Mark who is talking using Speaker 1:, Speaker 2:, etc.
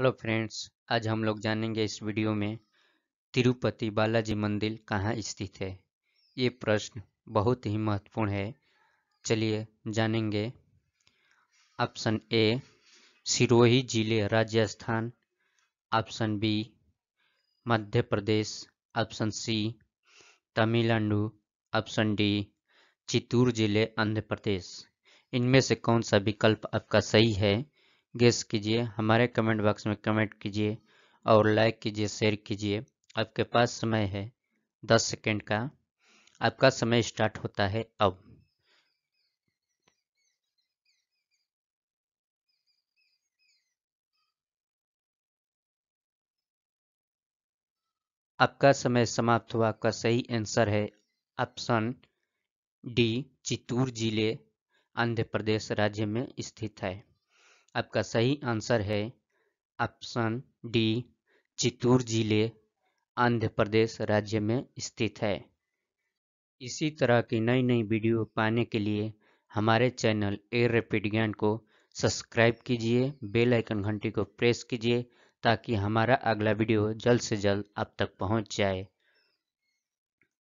Speaker 1: hello friends आज हम लोग जानेंगे इस वीडियो में तिरुपति बालाजी मंदिर कहाँ स्थित है ये प्रश्न बहुत ही महत्वपूर्ण है चलिए जानेंगे ऑप्शन ए सिरोही जिले Rajasthan option B Madhya Pradesh option C Tamil Nadu option D Chittoor जिले आंध्र प्रदेश इनमें से कौन सा विकल्प आपका सही है गेस कीजिए हमारे कमेंट बॉक्स में कमेंट कीजिए और लाइक कीजिए शेयर कीजिए आपके पास समय है दस सेकेंड का आपका समय स्टार्ट होता है अब आपका समय समाप्त हुआ आपका सही आंसर है ऑप्शन डी चित्तूर जिले आंध्र प्रदेश राज्य में स्थित है आपका सही आंसर है ऑप्शन डी चित्तूर जिले आंध्र प्रदेश राज्य में स्थित है इसी तरह की नई नई वीडियो पाने के लिए हमारे चैनल ए रेपिड ज्ञान को सब्सक्राइब कीजिए बेल आइकन घंटी को प्रेस कीजिए ताकि हमारा अगला वीडियो जल्द से जल्द आप तक पहुंच जाए